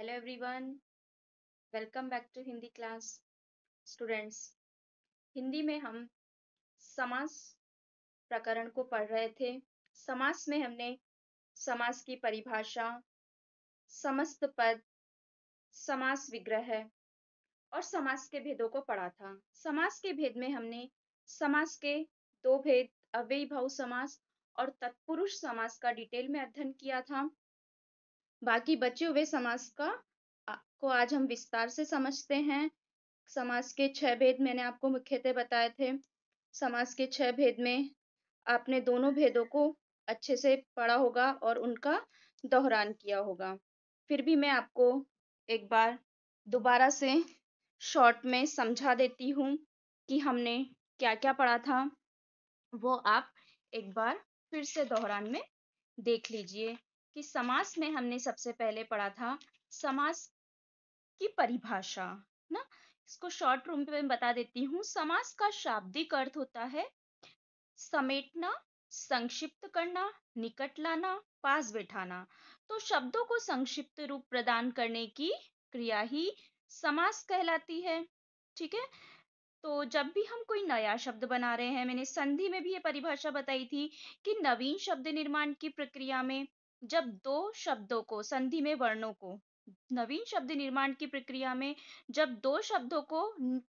Hello everyone welcome back to Hindi class students Hindi में हम समास प्रकरण को पढ़ रहे थे समास में हमने समास की परिभाषा समस्त पद समास विग्रह और समास के भेदों को पढ़ा था समास के भेद में हमने समास के दो भेद अव्ययीभाव समास और तत्पुरुष समास का डिटेल में अध्ययन किया था बाकी बचे हुए समास का को आज हम विस्तार से समझते हैं समास के छह भेद मैंने आपको मुख्यतः बताए थे समास के छह भेद में आपने दोनों भेदों को अच्छे से पढ़ा होगा और उनका दोहरान किया होगा फिर भी मैं आपको एक बार दोबारा से शॉर्ट में समझा देती हूँ कि हमने क्या क्या पढ़ा था वो आप एक बार फिर से दोहरान में देख लीजिए कि समास में हमने सबसे पहले पढ़ा था समास की परिभाषा ना इसको शॉर्ट रूम मैं बता देती हूँ समास का शाब्दिक अर्थ होता है समेटना संक्षिप्त करना निकट लाना पास बैठाना तो शब्दों को संक्षिप्त रूप प्रदान करने की क्रिया ही समास कहलाती है ठीक है तो जब भी हम कोई नया शब्द बना रहे हैं मैंने संधि में भी ये परिभाषा बताई थी कि नवीन शब्द निर्माण की प्रक्रिया में जब दो शब्दों को संधि में वर्णों को नवीन शब्द निर्माण की प्रक्रिया में जब दो शब्दों को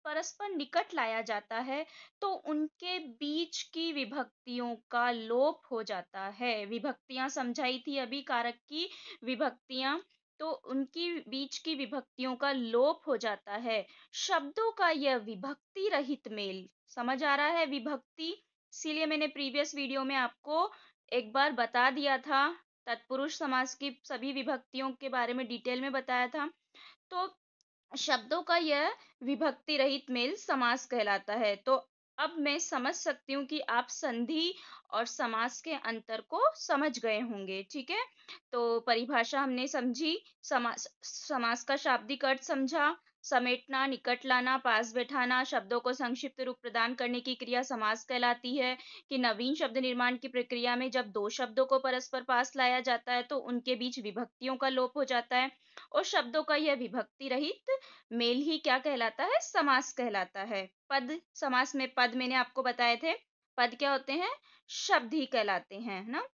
परस्पर निकट लाया जाता है तो उनके बीच की विभक्तियों का लोप हो जाता है विभक्तियां समझाई थी अभी कारक की विभक्तियां तो उनकी बीच की विभक्तियों का लोप हो जाता है शब्दों का यह विभक्ति रहित मेल समझ आ रहा है विभक्ति इसीलिए मैंने प्रीवियस वीडियो में आपको एक बार बता दिया था तत्पुरुष समास की सभी विभक्तियों के बारे में डिटेल में बताया था तो शब्दों का यह विभक्ति रहित मेल समास कहलाता है तो अब मैं समझ सकती हूँ कि आप संधि और समास के अंतर को समझ गए होंगे ठीक है तो परिभाषा हमने समझी समास समास का शाब्दिक अर्थ समझा समेटना निकट लाना पास बैठाना शब्दों को संक्षिप्त रूप प्रदान करने की क्रिया समास कहलाती है कि नवीन शब्द निर्माण की प्रक्रिया में जब दो शब्दों को परस्पर पास लाया जाता है तो उनके बीच विभक्तियों का लोप हो जाता है और शब्दों का यह विभक्ति रहित मेल ही क्या कहलाता है समास कहलाता है पद समास में पद मैंने आपको बताए थे पद क्या होते हैं शब्द ही कहलाते हैं ना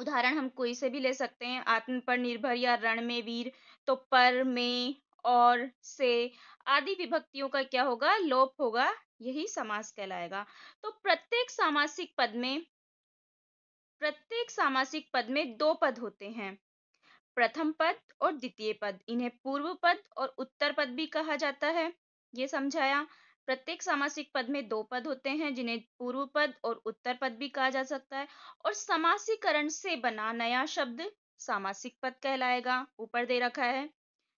उदाहरण हम कोई से भी ले सकते हैं आत्म पर निर्भर या रण में वीर तो पर में और से आदि विभक्तियों का क्या होगा लोप होगा यही समास कहलाएगा तो प्रत्येक सामासिक पद में प्रत्येक सामासिक पद में दो पद होते हैं प्रथम पद और द्वितीय पद इन्हें पूर्व पद और उत्तर पद भी कहा जाता है ये समझाया प्रत्येक सामासिक पद में दो पद होते हैं जिन्हें पूर्व पद और उत्तर पद भी कहा जा सकता है और समासीकरण से बना नया शब्द सामासिक पद कहलाएगा ऊपर दे रखा है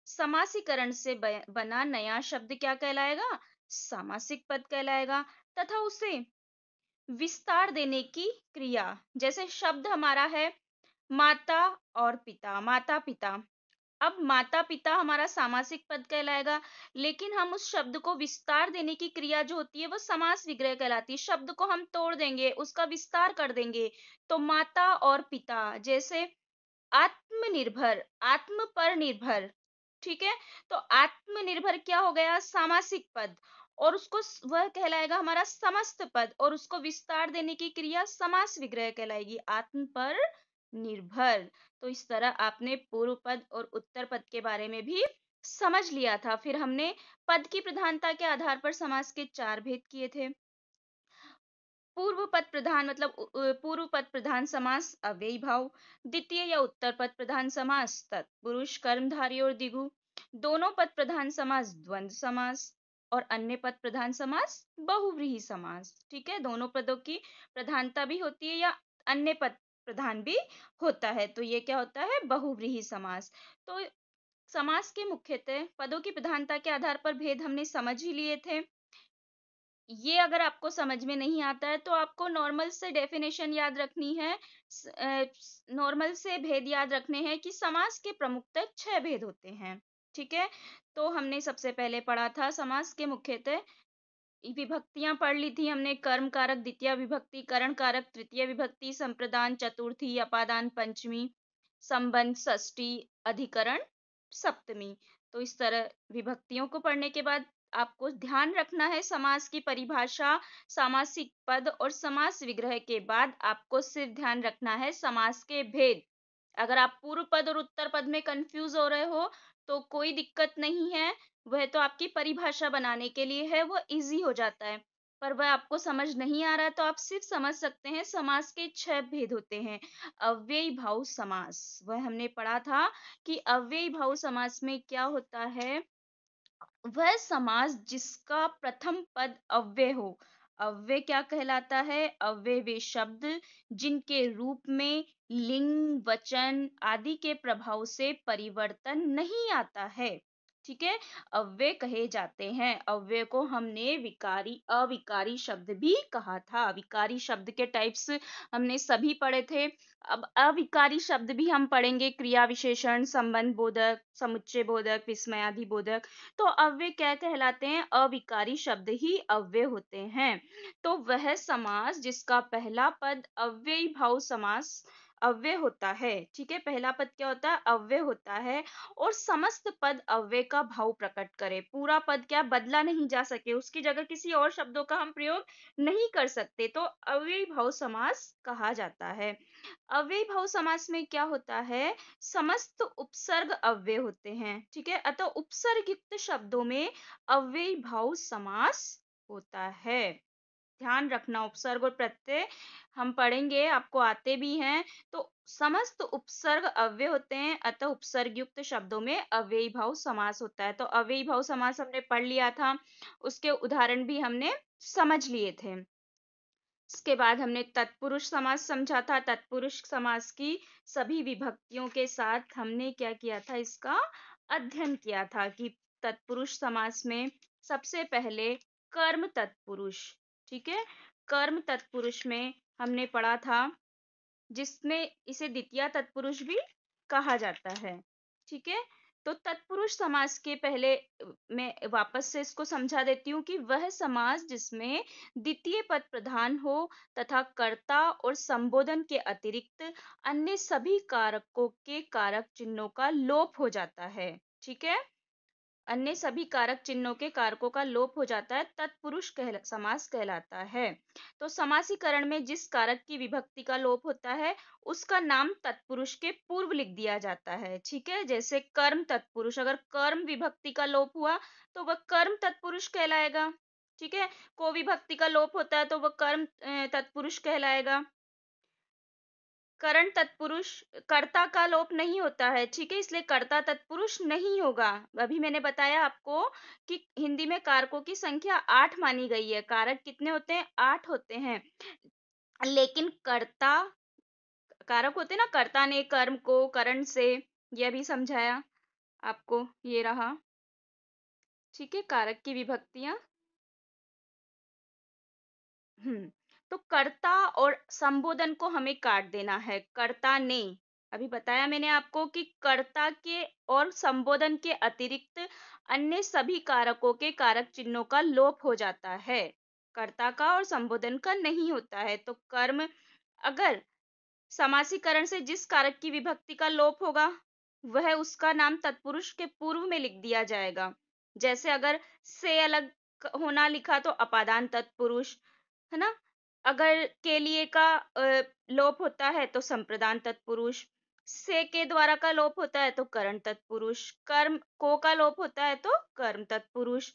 समासीकरण से बना नया शब्द क्या कहलाएगा सामासिक पद कहलाएगा तथा उसे विस्तार देने की क्रिया जैसे शब्द हमारा है माता और पिता माता पिता अब माता पिता हमारा सामासिक पद कहलाएगा लेकिन हम उस शब्द को विस्तार देने की क्रिया जो होती है वो समास विग्रह कहलाती है शब्द को हम तोड़ देंगे उसका विस्तार कर देंगे तो माता और पिता जैसे आत्मनिर्भर आत्म पर निर्भर ठीक है तो आत्मनिर्भर क्या हो गया सामासिक पद और उसको वह कहलाएगा हमारा समस्त पद और उसको विस्तार देने की क्रिया समास विग्रह कहलाएगी आत्म पर निर्भर तो इस तरह आपने पूर्व पद और उत्तर पद के बारे में भी समझ लिया था फिर हमने पद की प्रधानता के आधार पर समास के चार भेद किए थे पूर्व पद प्रधान मतलब पूर्व पद प्रधान समास अव्ययी भाव द्वितीय या उत्तर पद प्रधान समास तत्पुरुष कर्मधारी और दिगु दोनों पद प्रधान समास द्वंद्व समास और अन्य पद प्रधान समास बहुव्रीहि समास ठीक है दोनों पदों की प्रधानता भी होती है या अन्य पद प्रधान भी होता है तो ये क्या होता है बहुव्रीहि समास तो समास के मुख्यतः पदों की प्रधानता के आधार पर भेद हमने समझ ही लिए थे ये अगर आपको समझ में नहीं आता है तो आपको नॉर्मल से डेफिनेशन याद रखनी है नॉर्मल से भेद याद रखने हैं कि समास के प्रमुखतः छह भेद होते हैं ठीक है तो हमने सबसे पहले पढ़ा था समास के मुख्यतः विभक्तियां पढ़ ली थी हमने कर्म कारक द्वितीय विभक्ति करण कारक तृतीय विभक्ति संप्रदान चतुर्थी अपादान पंचमी संबंध षष्टी अधिकरण सप्तमी तो इस तरह विभक्तियों को पढ़ने के बाद आपको ध्यान रखना है समास की परिभाषा सामासिक पद और समास विग्रह के बाद आपको सिर्फ ध्यान रखना है समास के भेद अगर आप पूर्व पद और उत्तर पद में कंफ्यूज हो रहे हो तो कोई दिक्कत नहीं है वह तो आपकी परिभाषा बनाने के लिए है वह इजी हो जाता है पर वह आपको समझ नहीं आ रहा तो आप सिर्फ समझ सकते हैं समास के छह भेद होते हैं अव्यय भाव समास वह हमने पढ़ा था कि अव्यय भाव समास में क्या होता है वह समाज जिसका प्रथम पद अव्यय हो अव्यय क्या कहलाता है अव्यय वे शब्द जिनके रूप में लिंग वचन आदि के प्रभाव से परिवर्तन नहीं आता है ठीक है अव्यय कहे जाते हैं अव्यय को हमने विकारी अविकारी शब्द भी कहा था विकारी शब्द के टाइप्स हमने सभी पढ़े थे अब अविकारी शब्द भी हम पढ़ेंगे क्रिया विशेषण संबंध बोधक समुच्चय बोधक विस्मयादि बोधक तो अव्यय क्या कहलाते हैं अविकारी शब्द ही अव्यय होते हैं तो वह समास जिसका पहला पद अव्यय भाव समास अव्यय होता है ठीक है पहला पद क्या होता है अव्यय होता है और समस्त पद अव्यय का भाव प्रकट करे पूरा पद क्या बदला नहीं जा सके उसकी जगह किसी और शब्दों का हम प्रयोग नहीं कर सकते तो अव्यय भाव समास कहा जाता है अव्यय भाव समास में क्या होता है समस्त उपसर्ग अव्यय होते हैं ठीक है अतः उपसर्गयुक्त शब्दों में अव्यय भाव समास होता है ध्यान रखना उपसर्ग और प्रत्यय हम पढ़ेंगे आपको आते भी हैं तो समस्त उपसर्ग अव्यय होते हैं अतः उपसर्ग युक्त शब्दों में अव्ययी भाव समास होता है तो अव्ययी भाव समास हमने पढ़ लिया था उसके उदाहरण भी हमने समझ लिए थे इसके बाद हमने तत्पुरुष समास समझा था तत्पुरुष समास की सभी विभक्तियों के साथ हमने क्या किया था इसका अध्ययन किया था कि तत्पुरुष समास में सबसे पहले कर्म तत्पुरुष ठीक है कर्म तत्पुरुष में हमने पढ़ा था जिसमें इसे द्वितीय तत्पुरुष भी कहा जाता है ठीक है तो तत्पुरुष समाज के पहले मैं वापस से इसको समझा देती हूँ कि वह समाज जिसमें द्वितीय पद प्रधान हो तथा कर्ता और संबोधन के अतिरिक्त अन्य सभी कारकों के कारक चिन्हों का लोप हो जाता है ठीक है अन्य सभी कारक चिन्हों के कारकों का लोप हो जाता है तत्पुरुष कहला, समास कहलाता है तो समासीकरण में जिस कारक की विभक्ति का लोप होता है उसका नाम तत्पुरुष के पूर्व लिख दिया जाता है ठीक है जैसे कर्म तत्पुरुष अगर कर्म विभक्ति का लोप हुआ तो वह कर्म तत्पुरुष कहलाएगा ठीक है को विभक्ति का लोप होता है तो वह कर्म तत्पुरुष कहलाएगा करण तत्पुरुष कर्ता का लोप नहीं होता है ठीक है इसलिए कर्ता तत्पुरुष नहीं होगा अभी मैंने बताया आपको कि हिंदी में कारकों की संख्या आठ मानी गई है कारक कितने होते हैं आठ होते हैं लेकिन कर्ता कारक होते ना कर्ता ने कर्म को करण से यह भी समझाया आपको ये रहा ठीक है कारक की विभक्तियां हम्म तो कर्ता और संबोधन को हमें काट देना है कर्ता ने अभी बताया मैंने आपको कि कर्ता के और संबोधन के अतिरिक्त अन्य सभी कारकों के कारक चिन्हों का लोप हो जाता है कर्ता का और संबोधन का नहीं होता है तो कर्म अगर समासीकरण से जिस कारक की विभक्ति का लोप होगा वह उसका नाम तत्पुरुष के पूर्व में लिख दिया जाएगा जैसे अगर से अलग होना लिखा तो अपादान तत्पुरुष है ना अगर के लिए का लोप होता है तो संप्रदान तत्पुरुष से के द्वारा का लोप होता है तो करण तत्पुरुष कर्म को का लोप होता है तो कर्म तत्पुरुष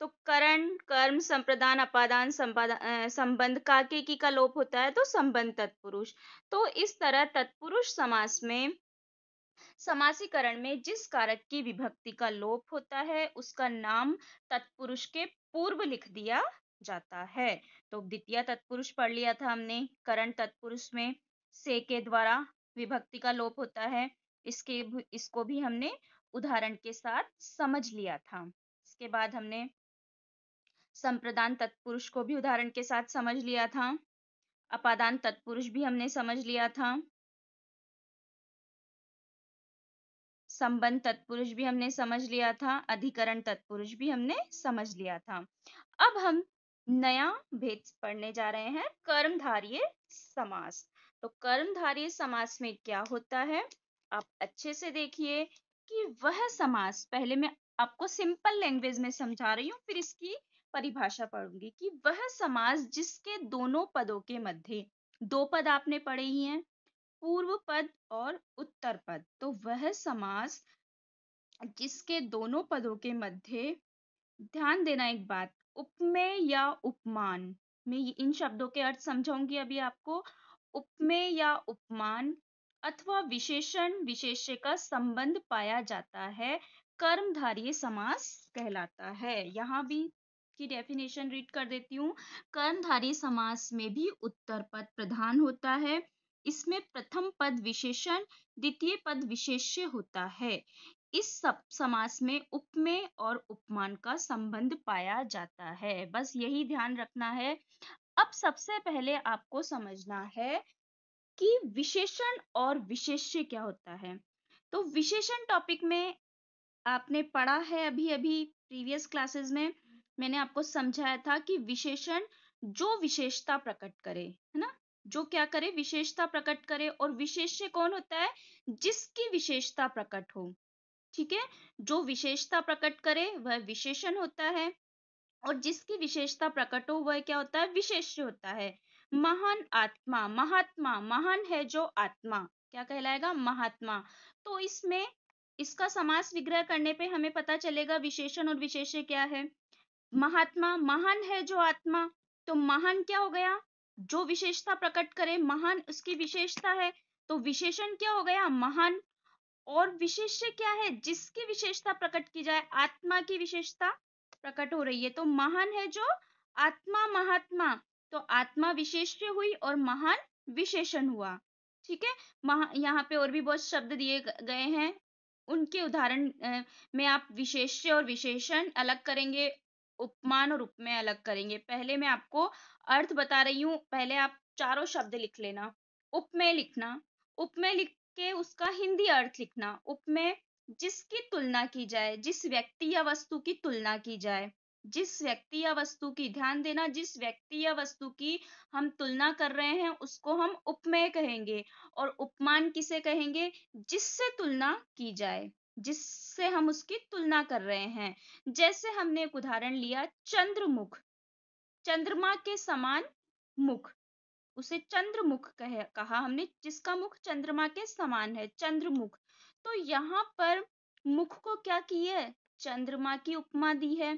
तो करण कर्म संप्रदान अपादान संबंध का के की का लोप होता है तो संबंध तत्पुरुष तो इस तरह तत्पुरुष समास में समासीकरण में जिस कारक की विभक्ति का लोप होता है उसका नाम तत्पुरुष के पूर्व लिख दिया जाता है तो द्वितीय तत्पुरुष पढ़ लिया था हमने करण तत्पुरुष में से के द्वारा विभक्ति का लोप होता है इसके इसको भी हमने उदाहरण के साथ समझ लिया था इसके बाद हमने संप्रदान तत्पुरुष को भी उदाहरण के साथ समझ लिया था अपादान तत्पुरुष भी हमने समझ लिया था संबंध तत्पुरुष भी हमने समझ लिया था अधिकरण तत्पुरुष भी हमने समझ लिया था अब हम नया भेद पढ़ने जा रहे हैं कर्मधारय समास तो कर्मधारय समास में क्या होता है आप अच्छे से देखिए कि वह समास पहले मैं आपको सिंपल लैंग्वेज में समझा रही हूँ फिर इसकी परिभाषा पढ़ूंगी कि वह समास जिसके दोनों पदों के मध्य दो पद आपने पढ़े ही हैं पूर्व पद और उत्तर पद तो वह समास जिसके दोनों पदों के मध्य ध्यान देना एक बात उपमेय या उपमान मैं इन शब्दों के अर्थ समझाऊंगी अभी आपको उपमेय या उपमान अथवा विशेषण विशेष्य का संबंध पाया जाता है कर्मधारी समास कहलाता है यहाँ भी की डेफिनेशन रीड कर देती हूँ कर्मधारी समास में भी उत्तर पद प्रधान होता है इसमें प्रथम पद विशेषण द्वितीय पद विशेष्य होता है इस सब समास में उपमेय और उपमान का संबंध पाया जाता है बस यही ध्यान रखना है अब सबसे पहले आपको समझना है कि विशेषण और विशेष्य क्या होता है तो विशेषण टॉपिक में आपने पढ़ा है अभी अभी प्रीवियस क्लासेस में मैंने आपको समझाया था कि विशेषण जो विशेषता प्रकट करे है ना जो क्या करे विशेषता प्रकट करे और विशेष्य कौन होता है जिसकी विशेषता प्रकट हो ठीक है जो विशेषता प्रकट करे वह विशेषण होता है और जिसकी विशेषता प्रकट हो वह क्या होता है विशेष होता है महान आत्मा महात्मा महान है जो आत्मा क्या कहलाएगा महात्मा तो इसमें इसका समास विग्रह करने पे हमें पता चलेगा विशेषण और विशेष क्या है महात्मा महान है जो आत्मा तो महान क्या हो गया जो विशेषता प्रकट करे महान उसकी विशेषता है तो विशेषण क्या हो गया महान और विशेष्य क्या है जिसकी विशेषता प्रकट की जाए आत्मा की विशेषता प्रकट हो रही है तो महान है जो आत्मा महात्मा तो आत्मा विशेष्य हुई और महान विशेषण हुआ ठीक है यहाँ पे और भी बहुत शब्द दिए गए हैं उनके उदाहरण में आप विशेष्य और विशेषण अलग करेंगे उपमान और उपमेय अलग करेंगे पहले मैं आपको अर्थ बता रही हूँ पहले आप चारों शब्द लिख लेना उपमेय लिखना उपमेय लिख के उसका हिंदी अर्थ लिखना उपमेय जिसकी तुलना की जाए जिस व्यक्ति या वस्तु की तुलना की जाए जिस व्यक्ति या वस्तु की ध्यान देना जिस व्यक्ति या वस्तु की हम तुलना कर रहे हैं उसको हम उपमेय कहेंगे और उपमान किसे कहेंगे जिससे तुलना की जाए जिससे हम उसकी तुलना कर रहे हैं जैसे हमने एक उदाहरण लिया चंद्रमुख चंद्रमा के समान मुख उसे चंद्रमुख कह कहा हमने जिसका मुख चंद्रमा के समान है चंद्रमुख तो यहाँ पर मुख को क्या की है चंद्रमा की उपमा दी है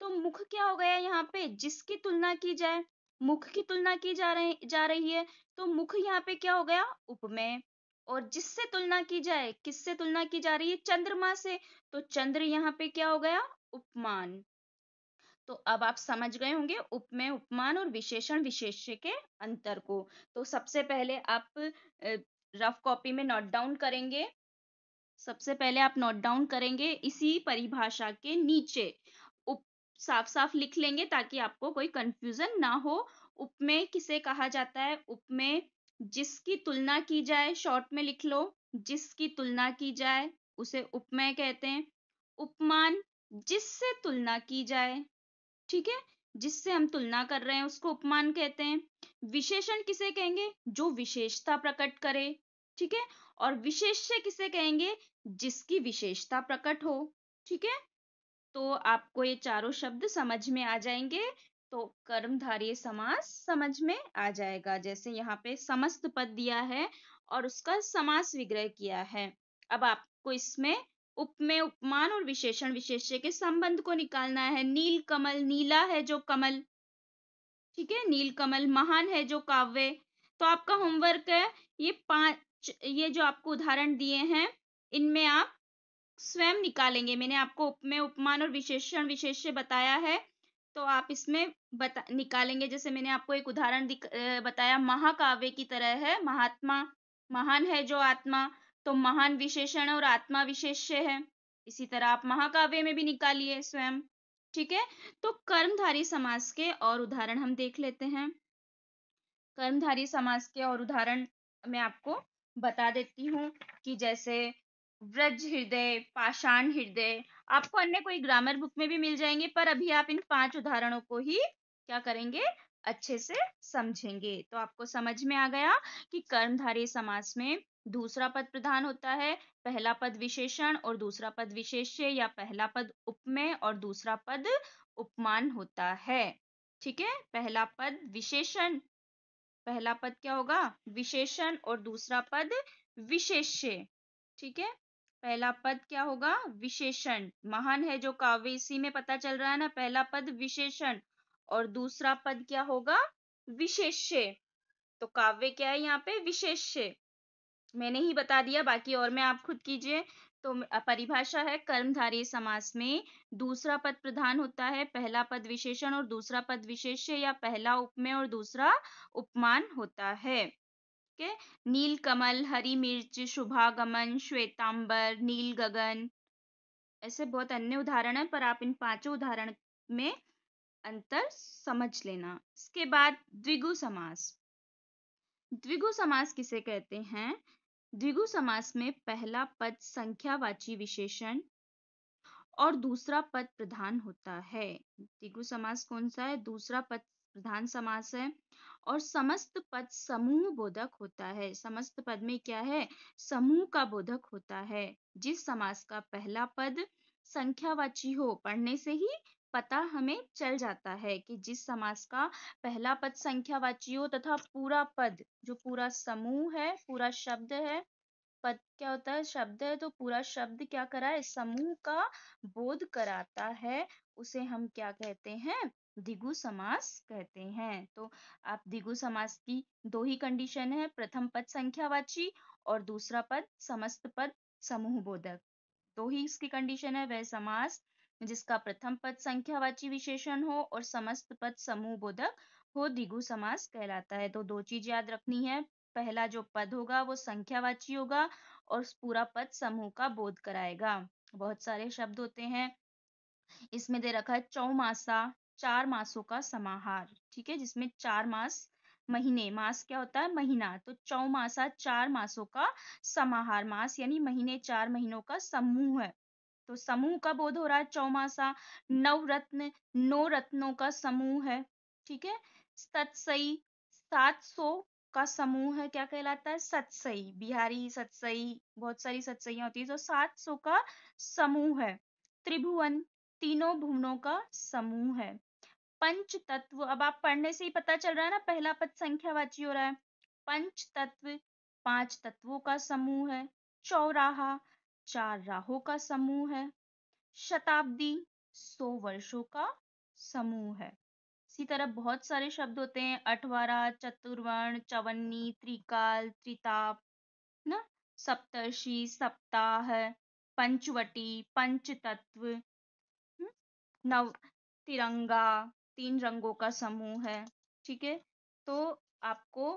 तो मुख क्या हो गया यहाँ पे जिसकी तुलना की जाए मुख की तुलना की जा रही जा रही है तो मुख यहाँ पे क्या हो गया उपमेय और जिससे तुलना की जाए किससे तुलना की जा रही है चंद्रमा से तो चंद्र यहाँ पे क्या हो गया उपमान तो अब आप समझ गए होंगे उपमेय उपमान और विशेषण विशेष्य के अंतर को तो सबसे पहले आप रफ कॉपी में नोट डाउन करेंगे सबसे पहले आप नोट डाउन करेंगे इसी परिभाषा के नीचे उप साफ साफ लिख लेंगे ताकि आपको कोई कंफ्यूजन ना हो उपमेय किसे कहा जाता है उपमेय जिसकी तुलना की जाए शॉर्ट में लिख लो जिसकी तुलना की जाए उसे उपमेय कहते हैं उपमान जिससे तुलना की जाए ठीक है जिससे हम तुलना कर रहे हैं उसको उपमान कहते हैं विशेषण किसे कहेंगे जो विशेषता प्रकट करे ठीक है और विशेष किसे कहेंगे जिसकी विशेषता प्रकट हो ठीक है तो आपको ये चारों शब्द समझ में आ जाएंगे तो कर्मधारी समास समझ में आ जाएगा जैसे यहाँ पे समस्त पद दिया है और उसका समास विग्रह किया है अब आपको इसमें उपमेय उपमान और विशेषण विशेष्य के संबंध को निकालना है नील कमल नीला है जो कमल ठीक है नील कमल महान है जो काव्य तो आपका होमवर्क है ये पांच ये जो आपको उदाहरण दिए हैं इनमें आप स्वयं निकालेंगे मैंने आपको उपमेय उपमान और विशेषण विशेष्य बताया है तो आप इसमें बता निकालेंगे जैसे मैंने आपको एक उदाहरण बताया महाकाव्य की तरह है महात्मा महान है जो आत्मा तो महान विशेषण और आत्मा विशेष है इसी तरह आप महाकाव्य में भी निकालिए स्वयं ठीक है तो कर्मधारी समाज के और उदाहरण हम देख लेते हैं कर्मधारी समाज के और उदाहरण मैं आपको बता देती हूँ कि जैसे व्रज हृदय पाषाण हृदय आपको अन्य कोई ग्रामर बुक में भी मिल जाएंगे पर अभी आप इन पांच उदाहरणों को ही क्या करेंगे अच्छे से समझेंगे तो आपको समझ में आ गया कि कर्मधारी समास में दूसरा पद प्रधान होता है पहला पद विशेषण और दूसरा पद विशेष्य या पहला पद उपमेय और दूसरा पद उपमान होता है ठीक है पहला पद विशेषण पहला पद क्या होगा विशेषण और दूसरा पद विशेष्य ठीक है पहला पद क्या होगा विशेषण महान है जो काव्य इसी में पता चल रहा है ना पहला पद विशेषण और दूसरा पद क्या होगा विशेष्य तो काव्य क्या है यहाँ पे विशेष्य मैंने ही बता दिया बाकी और में आप खुद कीजिए तो परिभाषा है कर्मधारी समास में दूसरा पद प्रधान होता है पहला पद विशेषण और दूसरा पद विशेष्य या पहला उपमेय और दूसरा उपमान होता है के? नील कमल हरी मिर्च शुभागमन श्वेतांबर नील गगन ऐसे बहुत अन्य उदाहरण है पर आप इन पांचों उदाहरण में अंतर समझ लेना इसके बाद द्विगु समास द्विगु समास किसे कहते हैं द्विगु समास में पहला पद संख्यावाची विशेषण और दूसरा पद प्रधान होता है द्विगु समास कौन सा है दूसरा पद प्रधान समास है और समस्त पद समूह बोधक होता है समस्त पद में क्या है समूह का बोधक होता है जिस समास का पहला पद संख्यावाची हो पढ़ने से ही पता हमें चल जाता है कि जिस समास का पहला पद संख्यावाची हो तथा पूरा पद जो पूरा समूह है पूरा शब्द है पद क्या होता है शब्द है तो पूरा शब्द क्या कराए समूह का बोध कराता है उसे हम क्या कहते हैं दिगु समास कहते हैं तो आप दिगु समास की दो ही कंडीशन है प्रथम पद संख्यावाची और दूसरा पद समस्त पद समूह बोधक दो ही इसकी कंडीशन है वह समास जिसका प्रथम पद संख्यावाची विशेषण हो और समस्त पद समूह बोधक हो दिगु समास कहलाता है तो दो चीज याद रखनी है पहला जो पद होगा वो संख्यावाची होगा और पूरा पद समूह का बोध कराएगा बहुत सारे शब्द होते हैं इसमें दे रखा है चौमासा चार मासों का समाहार ठीक है जिसमें चार मास महीने मास क्या होता है महीना तो चौमासा चार मासों का समाहार मास यानी महीने चार महीनों का समूह है तो समूह का बोध हो रहा है चौमासा नवरत्न नौ रत्नों का समूह है ठीक है सतसई सात सौ का समूह है क्या कहलाता है सतसई बिहारी सतसई बहुत सारी सतसईया होती है तो सात सौ का समूह है त्रिभुवन तीनों भुवनों का समूह है पंच तत्व अब आप पढ़ने से ही पता चल रहा है ना पहला पद संख्यावाची हो रहा है पंच तत्व पांच तत्वों का समूह है चौराहा चार राहों का समूह है शताब्दी सौ वर्षों का समूह है इसी तरह बहुत सारे शब्द होते हैं अठवारा चतुर्वर्ण चवन्नी त्रिकाल त्रिताप ना सप्तर्षि सप्ताह पंचवटी पंचतत्व हम्म? नव तिरंगा तीन रंगों का समूह है ठीक है तो आपको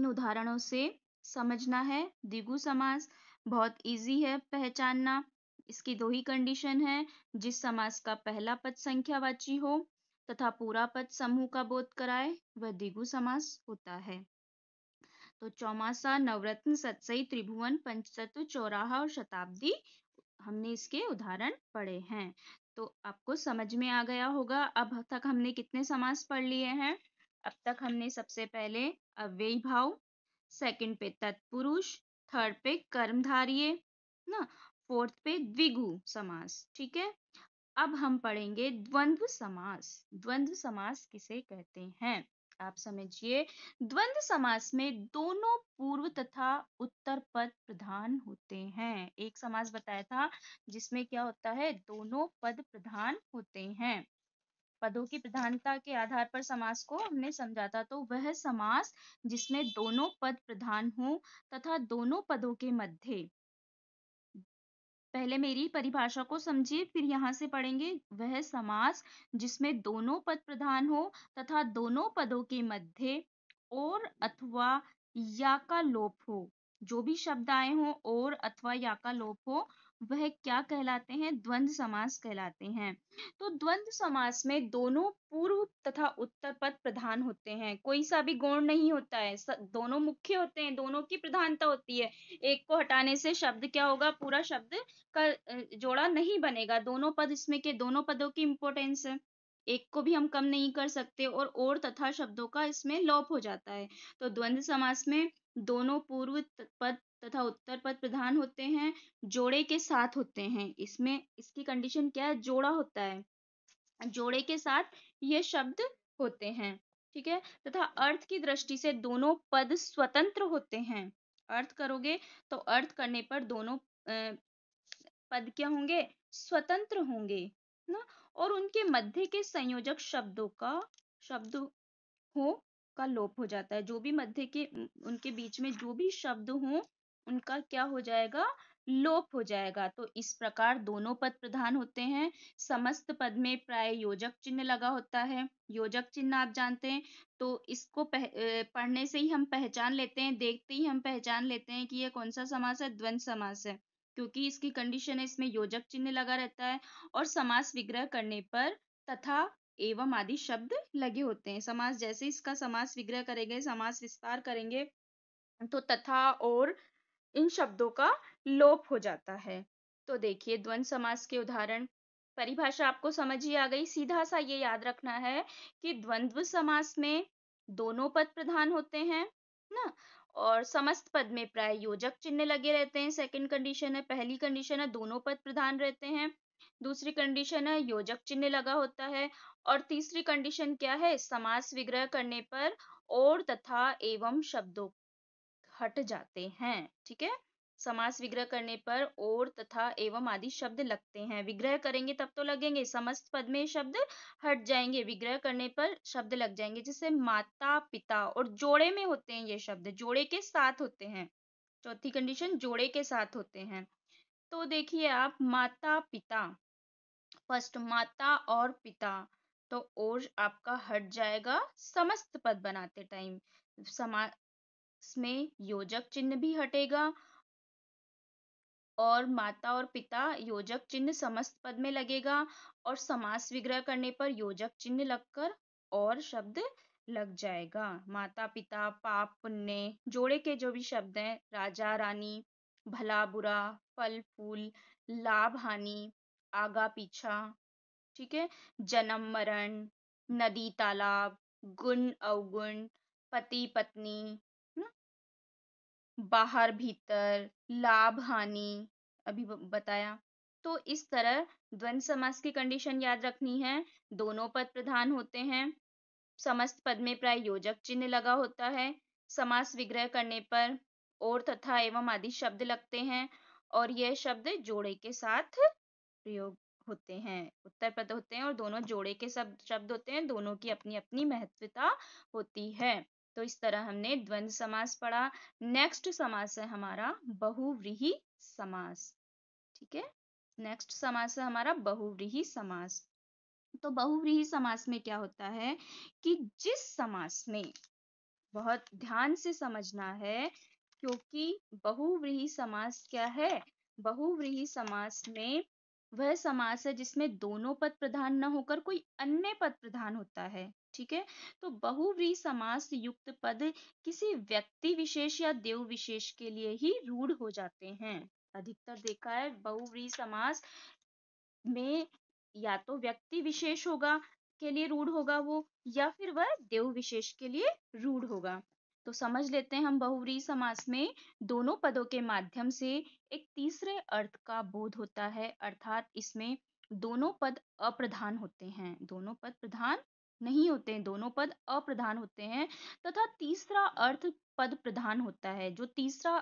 इन उदाहरणों से समझना है द्विगु समास बहुत इजी है पहचानना इसकी दो ही कंडीशन है जिस समास का पहला पद संख्यावाची हो तथा पूरा पद समूह का बोध कराए वह दिगु समास होता है तो चौमासा नवरत्न सतसई त्रिभुवन पंचतत्व चौराहा और शताब्दी हमने इसके उदाहरण पढ़े हैं तो आपको समझ में आ गया होगा अब तक हमने कितने समास पढ़ लिए हैं अब तक हमने सबसे पहले अव्ययी भाव सेकंड पे तत्पुरुष थर्ड पे कर्मधारय ना फोर्थ पे द्विगु समास ठीक है अब हम पढ़ेंगे द्वंद्व समास द्वंद्व समास किसे कहते हैं आप समझिए द्वंद्व समास में दोनों पूर्व तथा उत्तर पद प्रधान होते हैं एक समास बताया था जिसमें क्या होता है दोनों पद प्रधान होते हैं पदों की प्रधानता के आधार पर समास को हमने समझा था तो वह समास जिसमें दोनों पद प्रधान हो तथा दोनों पदों के मध्य पहले मेरी परिभाषा को समझिए फिर यहाँ से पढ़ेंगे वह समास जिसमें दोनों पद प्रधान हो तथा दोनों पदों के मध्य और अथवा या का लोप हो जो भी शब्द आए हो और अथवा या का लोप हो वह क्या कहलाते हैं द्वंद्व समास कहलाते हैं तो द्वंद्व समास में दोनों पूर्व तथा उत्तर पद प्रधान होते हैं कोई सा भी गौण नहीं होता है दोनों मुख्य होते हैं दोनों की प्रधानता होती है एक को हटाने से शब्द क्या होगा पूरा शब्द का जोड़ा नहीं बनेगा दोनों पद इसमें के दोनों पदों की इंपोर्टेंस है एक को भी हम कम नहीं कर सकते और और तथा शब्दों का इसमें लोप हो जाता है तो द्वंद्व समास में दोनों पूर्व पद तथा उत्तर पद प्रधान होते हैं जोड़े के साथ होते हैं इसमें इसकी कंडीशन क्या है जोड़ा होता है जोड़े के साथ ये शब्द होते हैं ठीक है तथा अर्थ की दृष्टि से दोनों पद स्वतंत्र होते हैं अर्थ करोगे तो अर्थ करने पर दोनों पद क्या होंगे स्वतंत्र होंगे ना और उनके मध्य के संयोजक शब्दों का शब्द हो का लोप हो जाता है जो भी मध्य के उनके बीच में जो भी शब्द हो उनका क्या हो जाएगा लोप हो जाएगा तो इस प्रकार दोनों पद प्रधान होते हैं समस्त पद में प्राय योजक चिन्ह लगा होता है योजक चिन्ह आप जानते हैं तो इसको पह, पढ़ने से ही हम पहचान लेते हैं देखते ही हम पहचान लेते हैं कि यह कौन सा समास है द्वंद समास है क्योंकि इसकी कंडीशन है इसमें योजक चिन्ह लगा रहता है और समास विग्रह करने पर तथा एवं आदि शब्द लगे होते हैं समास जैसे इसका समास विग्रह करेंगे समास विस्तार करेंगे तो तथा और इन शब्दों का लोप हो जाता है तो देखिए द्वंद समास के उदाहरण परिभाषा आपको समझ ही आ गई सीधा सा ये याद रखना है कि द्वंद्व समास में दोनों पद प्रधान होते हैं ना और समस्त पद में प्राय योजक चिन्ह लगे रहते हैं सेकंड कंडीशन है पहली कंडीशन है दोनों पद प्रधान रहते हैं दूसरी कंडीशन है योजक चिन्ह लगा होता है और तीसरी कंडीशन क्या है समास विग्रह करने पर और तथा एवं शब्दों हट जाते हैं ठीक है समास विग्रह करने पर और तथा एवं आदि शब्द लगते हैं विग्रह करेंगे तब तो लगेंगे समस्त पद में शब्द हट जाएंगे विग्रह करने पर शब्द लग जाएंगे जैसे माता पिता और जोड़े में होते हैं ये शब्द जोड़े के साथ होते हैं चौथी कंडीशन जोड़े के साथ होते हैं तो देखिए आप माता पिता फर्स्ट माता और पिता तो और आपका हट जाएगा समस्त पद बनाते टाइम समा इसमें योजक चिन्ह भी हटेगा और माता और पिता योजक चिन्ह समस्त पद में लगेगा और समास विग्रह करने पर योजक चिन्ह लगकर और शब्द लग जाएगा माता पिता पाप पुण्य जोड़े के जो भी शब्द हैं राजा रानी भला बुरा फल फूल लाभ हानि आगा पीछा ठीक है जन्म मरण नदी तालाब गुण अवगुण पति पत्नी बाहर भीतर लाभ हानि अभी बताया तो इस तरह द्वंद समास की कंडीशन याद रखनी है दोनों पद प्रधान होते हैं समस्त पद में प्राय योजक चिन्ह लगा होता है समास विग्रह करने पर और तथा एवं आदि शब्द लगते हैं और यह शब्द जोड़े के साथ प्रयोग होते हैं उत्तर पद होते हैं और दोनों जोड़े के शब्द शब्द होते हैं दोनों की अपनी अपनी महत्वता होती है तो इस तरह हमने द्वंद्व समास पढ़ा नेक्स्ट समास है हमारा बहुव्रीही समास ठीक है नेक्स्ट समास है हमारा बहुव्रीही समास तो बहुव्रीही समास में क्या होता है कि जिस समास में बहुत ध्यान से समझना है क्योंकि बहुव्रीही समास क्या है बहुव्रीही समास में वह समास है जिसमें दोनों पद प्रधान न होकर कोई अन्य पद प्रधान होता है ठीक है तो बहुव्री समास युक्त पद किसी व्यक्ति विशेष या देव विशेष के लिए ही रूढ़ हो जाते हैं अधिकतर देखा है बहुव्री समास में या तो व्यक्ति विशेष होगा के लिए रूढ़ होगा वो या फिर वह देव विशेष के लिए रूढ़ होगा तो समझ लेते हैं हम बहुवरी समास में दोनों पदों के माध्यम से एक तीसरे अर्थ का बोध होता है अर्थात इसमें दोनों पद अप्रधान होते हैं दोनों पद प्रधान नहीं होते हैं दोनों पद अप्रधान होते हैं तथा तीसरा अर्थ पद प्रधान होता है जो तीसरा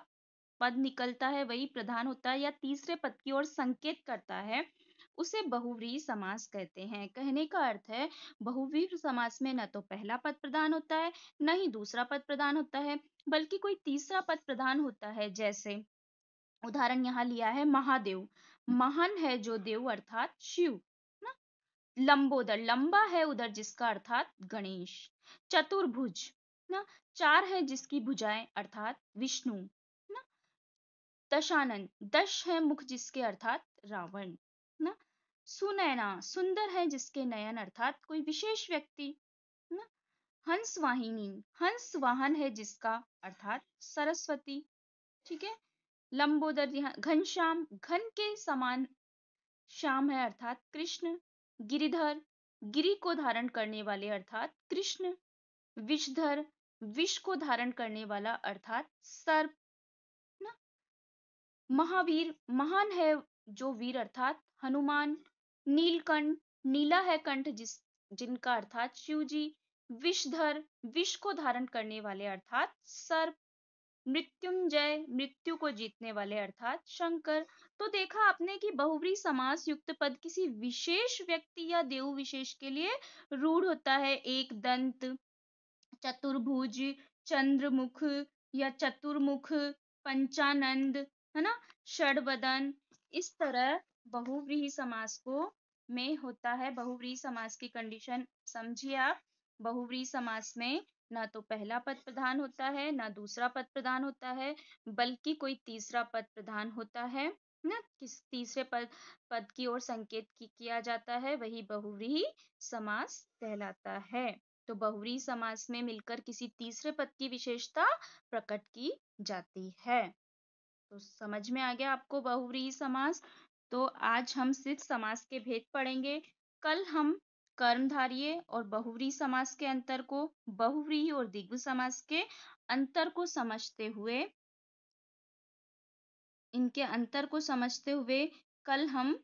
पद निकलता है वही प्रधान होता है या तीसरे पद की ओर संकेत करता है उसे बहुव्रीही समास कहते हैं कहने का अर्थ है बहुवीर समास में न तो पहला पद प्रधान होता है न ही दूसरा पद प्रधान होता है बल्कि कोई तीसरा पद प्रधान होता है जैसे उदाहरण यहाँ लिया है महादेव हम्म। महान है जो देव अर्थात शिव ना लंबोदर लंबा है उधर जिसका अर्थात गणेश चतुर्भुज ना चार है जिसकी भुजाएं अर्थात विष्णु ना दशानन दश है मुख जिसके अर्थात रावण ना सुनैना सुंदर है जिसके नयन अर्थात कोई विशेष व्यक्ति हंस वाहिनी हंस वाहन है जिसका अर्थात सरस्वती ठीक है लंबोदर घनश्याम घन के समान श्याम है अर्थात कृष्ण गिरिधर गिरी को धारण करने वाले अर्थात कृष्ण विषधर विष को धारण करने वाला अर्थात सर्प ना महावीर महान है जो वीर अर्थात हनुमान नीलकंठ नीला है कंठ जिस जिनका अर्थात शिव जी विषधर विष को धारण करने वाले अर्थात सर्प मृत्युंजय मृत्यु को जीतने वाले अर्थात शंकर तो देखा आपने कि बहुवरी समास युक्त पद किसी विशेष व्यक्ति या देव विशेष के लिए रूढ़ होता है एक दंत चतुर्भुज चंद्रमुख या चतुर्मुख पंचानंद है ना षडवदन इस तरह बहुव्रीहि समास को में होता है बहुव्रीहि समास की कंडीशन समझिए आप बहुव्रीहि समास में ना तो पहला पद प्रधान होता है ना दूसरा पद प्रधान होता है बल्कि कोई तीसरा पद प्रधान होता है ना किस तीसरे पद पद की ओर संकेत की, किया जाता है वही बहुव्रीहि समास कहलाता है तो बहुव्रीहि समास में मिलकर किसी तीसरे पद की विशेषता प्रकट की जाती है तो समझ में आ गया आपको बहुव्रीहि समास तो आज हम सिद्ध समास के भेद पढ़ेंगे कल हम कर्मधारीय और बहुवी समास के अंतर को बहुव्रीही और दिग्व समास के अंतर को समझते हुए इनके अंतर को समझते हुए कल हम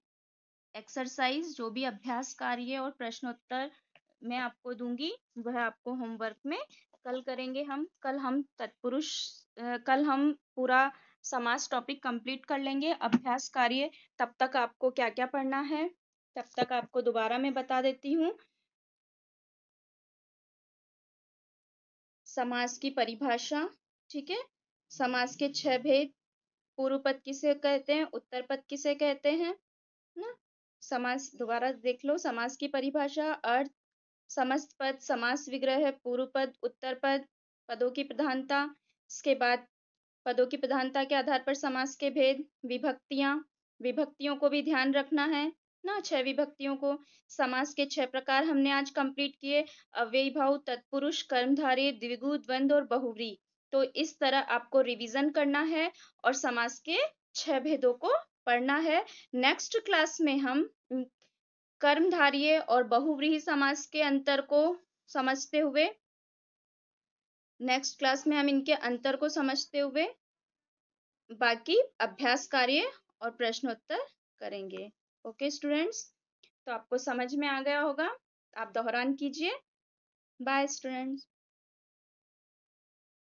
एक्सरसाइज जो भी अभ्यास कार्य और प्रश्नोत्तर मैं आपको दूंगी वह आपको होमवर्क में कल करेंगे हम कल हम तत्पुरुष कल हम पूरा समाज टॉपिक कंप्लीट कर लेंगे अभ्यास कार्य तब तक आपको क्या क्या पढ़ना है तब तक आपको दोबारा मैं बता देती हूँ समाज की परिभाषा ठीक है समाज के छह भेद पूर्व पद किसे कहते हैं उत्तर पद किसे कहते हैं ना समाज दोबारा देख लो समाज की परिभाषा अर्थ समस्त पद समास विग्रह पूर्व पद उत्तर पद पदों की प्रधानता इसके बाद पदों की प्रधानता के आधार पर समास के भेद विभक्तियां विभक्तियों को भी ध्यान रखना है ना छह विभक्तियों को समास के छह प्रकार हमने आज कंप्लीट किए अव्ययी भाव तत्पुरुष कर्मधारे द्विगु द्वंद और बहुव्री तो इस तरह आपको रिवीजन करना है और समास के छह भेदों को पढ़ना है नेक्स्ट क्लास में हम कर्मधारीय और बहुव्रीहि समास के अंतर को समझते हुए नेक्स्ट क्लास में हम इनके अंतर को समझते हुए बाकी अभ्यास कार्य और प्रश्नोत्तर करेंगे ओके स्टूडेंट्स तो आपको समझ में आ गया होगा आप दोहरान कीजिए बाय स्टूडेंट्स